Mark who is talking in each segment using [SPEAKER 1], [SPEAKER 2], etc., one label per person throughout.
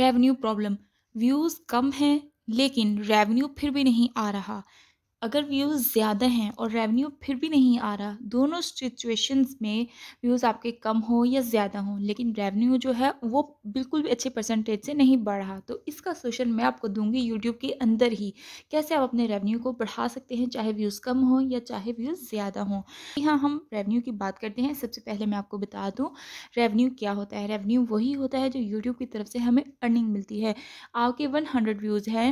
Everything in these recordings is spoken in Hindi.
[SPEAKER 1] रेवेन्यू प्रॉब्लम व्यूज़ कम हैं लेकिन रेवेन्यू फिर भी नहीं आ रहा अगर व्यूज़ ज़्यादा हैं और रेवेन्यू फिर भी नहीं आ रहा दोनों सिचुएशंस में व्यूज़ आपके कम हो या ज़्यादा हो लेकिन रेवेन्यू जो है वो बिल्कुल भी अच्छे परसेंटेज से नहीं बढ़ रहा तो इसका सोशल मैं आपको दूंगी यूट्यूब के अंदर ही कैसे आप अपने रेवेन्यू को बढ़ा सकते हैं चाहे व्यूज़ कम हो या चाहे व्यूज़ ज़्यादा हों यहाँ हम रेवेन्यू की बात करते हैं सबसे पहले मैं आपको बता दूँ रेवेन्यू क्या होता है रेवेन्यू वही होता है जो यूट्यूब की तरफ से हमें अर्निंग मिलती है आपके वन व्यूज़ हैं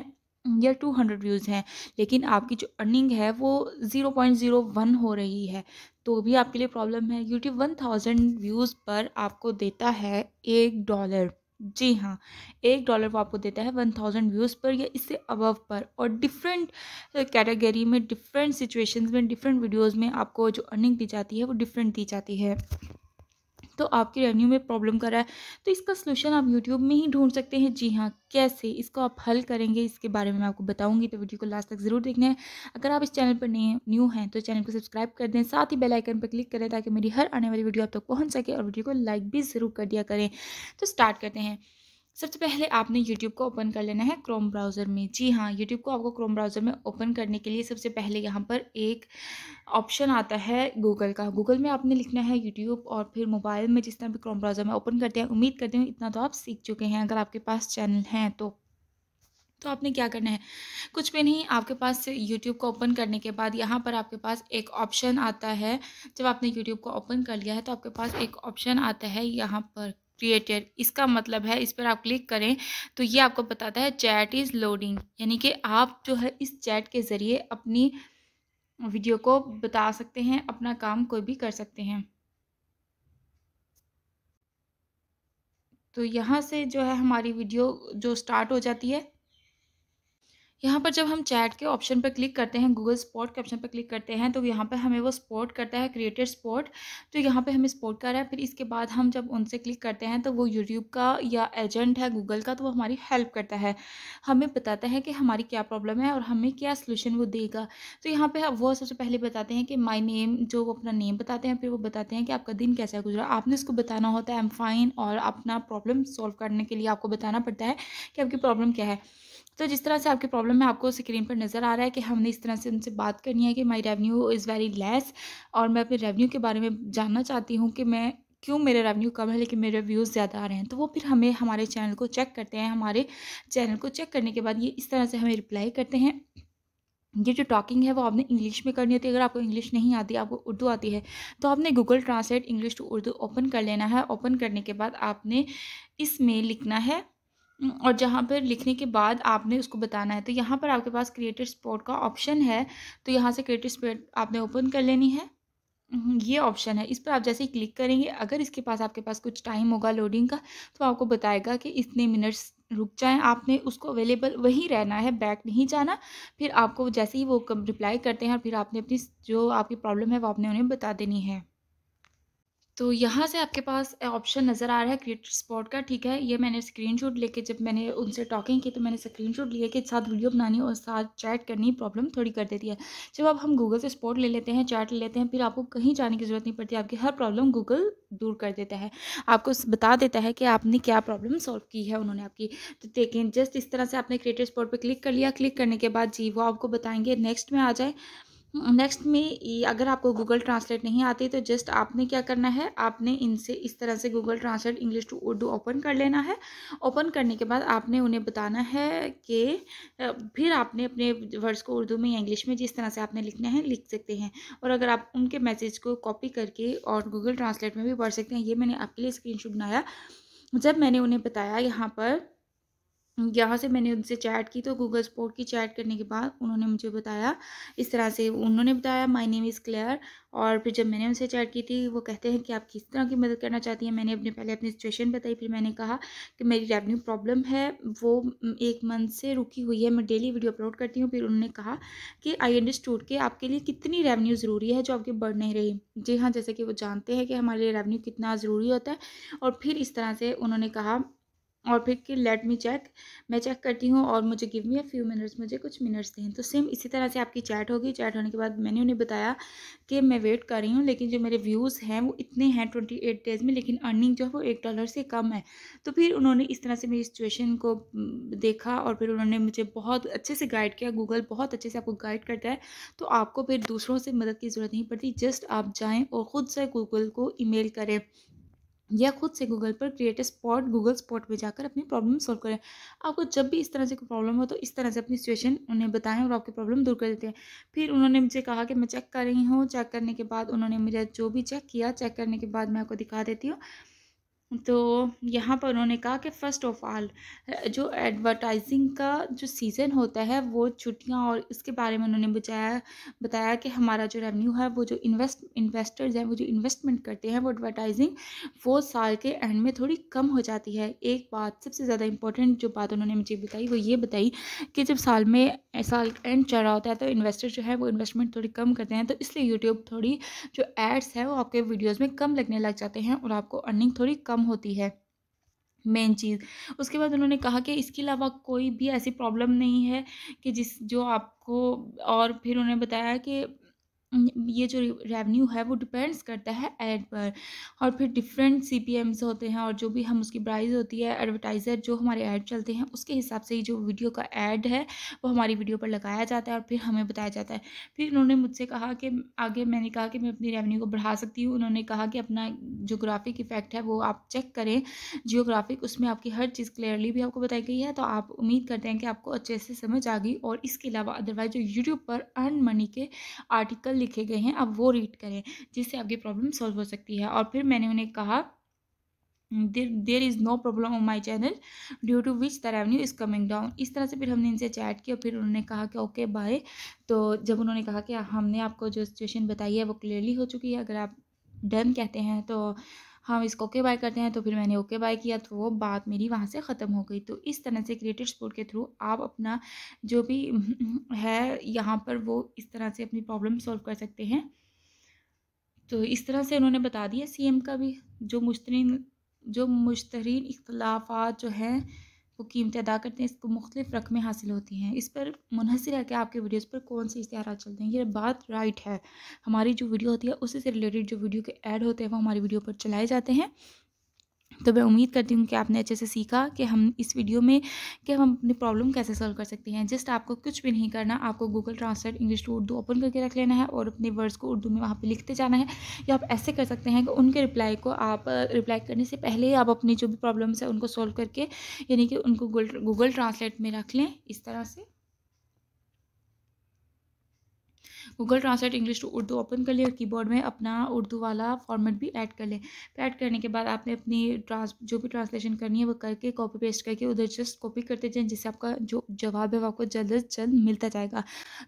[SPEAKER 1] या टू हंड्रेड व्यूज़ हैं लेकिन आपकी जो अर्निंग है वो ज़ीरो पॉइंट ज़ीरो वन हो रही है तो भी आपके लिए प्रॉब्लम है यूट्यूब वन थाउजेंड व्यूज़ पर आपको देता है एक डॉलर जी हाँ एक डॉलर वो आपको देता है वन थाउजेंड व्यूज़ पर या इससे अबव पर और डिफरेंट कैटेगरी में डिफरेंट सिचुएशंस में डिफरेंट वीडियोस में आपको जो अर्निंग दी जाती है वो डिफरेंट दी जाती है तो आपके रेवेन्यू में प्रॉब्लम कर रहा है तो इसका सोल्यूशन आप यूट्यूब में ही ढूंढ सकते हैं जी हाँ कैसे इसको आप हल करेंगे इसके बारे में मैं आपको बताऊंगी तो वीडियो को लास्ट तक ज़रूर देखना है अगर आप इस चैनल पर नए न्यू हैं तो चैनल को सब्सक्राइब कर दें साथ ही बेलाइकन पर क्लिक करें ताकि मेरी हर आने वाली वीडियो आप तक तो सके और वीडियो को लाइक भी ज़रूर कर दिया करें तो स्टार्ट करते हैं सबसे पहले आपने यूट्यूब को ओपन कर लेना है क्रोम ब्राउज़र में जी हाँ यूट्यूब को आपको क्रोम ब्राउज़र में ओपन करने के लिए सबसे पहले यहाँ पर एक ऑप्शन आता है गूगल का गूगल में आपने लिखना है यूट्यूब और फिर मोबाइल में जिस तरह भी क्रोम ब्राउज़र में ओपन करते हैं उम्मीद करते हैं इतना तो आप सीख चुके हैं अगर आपके पास चैनल हैं तो तो आपने क्या करना है कुछ भी नहीं आपके पास यूट्यूब को ओपन करने के बाद यहाँ पर आपके पास एक ऑप्शन आता है जब आपने यूट्यूब को ओपन कर लिया है तो आपके पास एक ऑप्शन आता है यहाँ पर क्रिएटेड इसका मतलब है इस पर आप क्लिक करें तो ये आपको बताता है चैट इज़ लोडिंग यानी कि आप जो है इस चैट के ज़रिए अपनी वीडियो को बता सकते हैं अपना काम कोई भी कर सकते हैं तो यहाँ से जो है हमारी वीडियो जो स्टार्ट हो जाती है यहाँ पर जब हम चैट के ऑप्शन पर क्लिक करते हैं गूगल स्पॉट के ऑप्शन पर क्लिक करते हैं तो यहाँ पर हमें वो स्पॉट करता है क्रिएटेड स्पॉट तो यहाँ पर हमें स्पॉट कर रहा है फिर इसके बाद हम जब उनसे क्लिक करते हैं तो वो यूट्यूब का या एजेंट है गूगल का तो वो हमारी हेल्प करता है हमें बताता है कि हमारी क्या प्रॉब्लम है और हमें क्या सोल्यूशन वो देगा तो यहाँ पर वो सबसे पहले बताते हैं कि माई नेम जो वो अपना नेम बताते हैं फिर वो बताते हैं कि आपका दिन कैसा गुजरा आपने उसको बताना होता है एम फाइन और अपना प्रॉब्लम सॉल्व करने के लिए आपको बताना पड़ता है कि आपकी प्रॉब्लम क्या है तो जिस तरह से आपकी प्रॉब्लम है आपको स्क्रीन पर नज़र आ रहा है कि हमने इस तरह से उनसे बात करनी है कि my revenue is very less और मैं अपने रेवन्यू के बारे में जानना चाहती हूँ कि मैं क्यों मेरे रेवेन्यू कम है लेकिन मेरे व्यूज़ ज़्यादा आ रहे हैं तो वो फिर हमें हमारे चैनल को चेक करते हैं हमारे चैनल को चेक करने के बाद ये इस तरह से हमें रिप्लाई करते हैं ये जो टॉकिंग है वो आपने इंग्लिश में करनी होती है अगर आपको इंग्लिश नहीं आती आपको उर्दू आती है तो आपने Google Translate English to Urdu open कर लेना है ओपन करने के बाद आपने इसमें लिखना है हम्म, और जहाँ पर लिखने के बाद आपने उसको बताना है तो यहाँ पर आपके पास क्रिएटिव स्पोर्ट का ऑप्शन है तो यहाँ से क्रिएटिव स्पोर्ट आपने ओपन कर लेनी है हम्म, ये ऑप्शन है इस पर आप जैसे ही क्लिक करेंगे अगर इसके पास आपके पास कुछ टाइम होगा लोडिंग का तो आपको बताएगा कि इतने मिनट्स रुक जाएं आपने उसको अवेलेबल वहीं रहना है बैक नहीं जाना फिर आपको जैसे ही वो रिप्लाई करते हैं और फिर आपने अपनी जो आपकी प्रॉब्लम है वो आपने उन्हें बता देनी है तो यहाँ से आपके पास ऑप्शन नज़र आ रहा है क्रिएटर स्पॉट का ठीक है ये मैंने स्क्रीनशॉट लेके जब मैंने उनसे टॉकिंग की तो मैंने स्क्रीनशॉट लिया कि साथ वीडियो बनानी और साथ चैट करनी प्रॉब्लम थोड़ी कर देती है जब आप हम गूगल से स्पॉट ले लेते हैं चैट ले लेते हैं फिर आपको कहीं जाने की ज़रूरत नहीं पड़ती आपकी हर प्रॉब्लम गूगल दूर कर देता है आपको बता देता है कि आपने क्या प्रॉब्लम सॉल्व की है उन्होंने आपकी तो देखें जस्ट इस तरह से आपने क्रिएटर स्पॉट पर क्लिक कर लिया क्लिक करने के बाद जी वो आपको बताएंगे नेक्स्ट में आ जाए नेक्स्ट में अगर आपको गूगल ट्रांसलेट नहीं आती तो जस्ट आपने क्या करना है आपने इनसे इस तरह से Google Translate English to Urdu open कर लेना है ओपन करने के बाद आपने उन्हें बताना है कि फिर आपने अपने वर्ड्स को उर्दू में या इंग्लिश में जिस तरह से आपने लिखना है लिख सकते हैं और अगर आप उनके मैसेज को कॉपी करके और गूगल ट्रांसलेट में भी पढ़ सकते हैं ये मैंने आपके लिए स्क्रीन बनाया जब मैंने उन्हें बताया यहाँ पर यहाँ से मैंने उनसे चैट की तो गूगल स्पोर्ट की चैट करने के बाद उन्होंने मुझे बताया इस तरह से उन्होंने बताया माय नेम इज़ क्लियर और फिर जब मैंने उनसे चैट की थी वो कहते हैं कि आप किस तरह की मदद करना चाहती हैं मैंने अपने पहले अपनी सिचुएशन बताई फिर मैंने कहा कि मेरी रेवन्यू प्रॉब्लम है वो एक मंथ से रुकी हुई है मैं डेली वीडियो अपलोड करती हूँ फिर उन्होंने कहा कि आई अंडरस्टूड के आपके लिए कितनी रेवन्यू ज़रूरी है जो आपकी बढ़ नहीं रही जी हाँ जैसे कि वो जानते हैं कि हमारे लिए रेवन्यू कितना ज़रूरी होता है और फिर इस तरह से उन्होंने कहा और फिर कि लेट मी चेक मैं चेक करती हूँ और मुझे give me a few minutes मुझे कुछ मिनट्स दें तो सेम इसी तरह से आपकी चैट होगी चैट होने के बाद मैंने उन्हें बताया कि मैं वेट कर रही हूँ लेकिन जो मेरे व्यूज़ हैं वो इतने हैं ट्वेंटी एट डेज़ में लेकिन अर्निंग जो है वो एक डॉलर से कम है तो फिर उन्होंने इस तरह से मेरी सिचुएशन को देखा और फिर उन्होंने मुझे बहुत अच्छे से गाइड किया गूगल बहुत अच्छे से आपको गाइड करता है तो आपको फिर दूसरों से मदद की ज़रूरत नहीं पड़ती जस्ट आप जाएँ और ख़ुद से गूगल को ई करें या खुद से गूगल पर क्रिएट स्पॉट गूगल स्पॉट पर जाकर अपनी प्रॉब्लम सॉल्व करें आपको जब भी इस तरह से कोई प्रॉब्लम हो तो इस तरह से अपनी सिचुएशन उन्हें बताएं और आपकी प्रॉब्लम दूर कर देते हैं फिर उन्होंने मुझे कहा कि मैं चेक कर रही हूँ चेक करने के बाद उन्होंने मेरा जो भी चेक किया चेक करने के बाद मैं आपको दिखा देती हूँ तो यहाँ पर उन्होंने कहा कि फ़र्स्ट ऑफ़ ऑल जो एडवर्टाइजिंग का जो सीज़न होता है वो छुट्टियाँ और इसके बारे में उन्होंने बचाया बताया कि हमारा जो रेवेन्यू है वो जो इन्वेस्ट इन्वेस्टर्स हैं वो जो इन्वेस्टमेंट करते हैं वो एडवर्टाइजिंग वो साल के एंड में थोड़ी कम हो जाती है एक बात सबसे ज़्यादा इंपॉर्टेंट जो बात उन्होंने मुझे बताई वो ये बताई कि जब साल में साल एंड चल रहा होता है तो इन्वेस्टर जो है वो इन्वेस्टमेंट थोड़ी कम करते हैं तो इसलिए यूट्यूब थोड़ी जो एड्स है वो आपके वीडियोज़ में कम लगने लग जाते हैं और आपको अर्निंग थोड़ी कम कम होती है मेन चीज़ उसके बाद उन्होंने कहा कि इसके अलावा कोई भी ऐसी प्रॉब्लम नहीं है कि जिस जो आपको और फिर उन्होंने बताया कि ये जो रेवेन्यू है वो डिपेंड्स करता है एड पर और फिर डिफरेंट सी पी एम्स होते हैं और जो भी हम उसकी प्राइस होती है एडवर्टाइज़र जो हमारे ऐड चलते हैं उसके हिसाब से ही जो वीडियो का ऐड है वो हमारी वीडियो पर लगाया जाता है और फिर हमें बताया जाता है फिर उन्होंने मुझसे कहा कि आगे मैंने कहा कि मैं अपनी रेवेन्यू को बढ़ा सकती हूँ उन्होंने कहा कि अपना जोग्राफिक इफ़ेक्ट है वो आप चेक करें जियोग्राफिक उसमें आपकी हर चीज़ क्लियरली भी आपको बताई गई है तो आप उम्मीद करते हैं कि आपको अच्छे से समझ आ गई और इसके अलावा अदरवाइज़ जो यूट्यूब पर अर्न मनी के आर्टिकल लिखे गए हैं अब वो रीड करें जिससे आपकी प्रॉब्लम सॉल्व हो सकती है और फिर मैंने उन्हें कहा there there is no problem on my channel due to which the revenue is coming down इस तरह से फिर हमने इनसे चैट किया फिर उन्होंने कहा कि ओके बाय तो जब उन्होंने कहा कि हमने आपको जो सिचुएशन बताई है वो क्लियरली हो चुकी है अगर आप डन कहते हैं तो हम हाँ, इसको ओके बाय करते हैं तो फिर मैंने ओके बाय किया तो वो बात मेरी वहाँ से ख़त्म हो गई तो इस तरह से क्रिएटिव सपोर्ट के थ्रू आप अपना जो भी है यहाँ पर वो इस तरह से अपनी प्रॉब्लम सॉल्व कर सकते हैं तो इस तरह से उन्होंने बता दिया सीएम का भी जो मुश्तरीन जो मुश्तरीन इख्तलाफा जो हैं वो कीमतें अदा करते हैं इसको मुख्तलिफ रकमें हासिल होती हैं इस पर मुनहसर है कि आपके वीडियोस पर कौन से इश्तहार चलते हैं ये बात राइट है हमारी जो वीडियो होती है उसी से रिलेटेड जो वीडियो के ऐड होते हैं वो हमारी वीडियो पर चलाए जाते हैं तो मैं उम्मीद करती हूँ कि आपने अच्छे से सीखा कि हम इस वीडियो में कि हम अपनी प्रॉब्लम कैसे सॉल्व कर सकते हैं जस्ट आपको कुछ भी नहीं करना आपको Google Translate English to Urdu open करके रख लेना है और अपने वर्ड्स को उर्दू में वहाँ पे लिखते जाना है या आप ऐसे कर सकते हैं कि उनके रिप्लाई को आप रिप्लाई करने से पहले ही आप अपनी जो भी प्रॉब्लम्स हैं उनको सॉल्व करके यानी कि उनको गूगल ट्रांसलेट में रख लें इस तरह से Google Translate English to Urdu open कर लिया कीबोर्ड में अपना उर्दू वाला फॉर्मेट भी ऐड कर लें फिर ऐड करने के बाद आपने अपनी ट्रांस जो भी ट्रांसलेशन करनी है वो करके कॉपी पेस्ट करके उधर जस्ट कॉपी करते जाएँ जिससे आपका जो जवाब है वो आपको जल्द अज जल्द मिलता जाएगा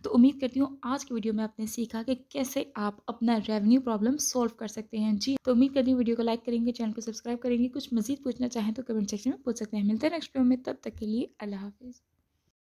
[SPEAKER 1] तो उम्मीद करती हूँ आज की वीडियो में आपने सीखा कि कैसे आप अपना रेवेन्यू प्रॉब्लम सॉल्व कर सकते हैं जी तो उम्मीद करती हूँ वीडियो को लाइक करेंगे चैनल को सब्सक्राइब करेंगे कुछ मजीद पूछना चाहें तो कमेंट सेक्शन में पूछ सकते हैं मिलते हैं नेक्स्ट वीडियो में तब तक के लिए अल्लाह हाफिज़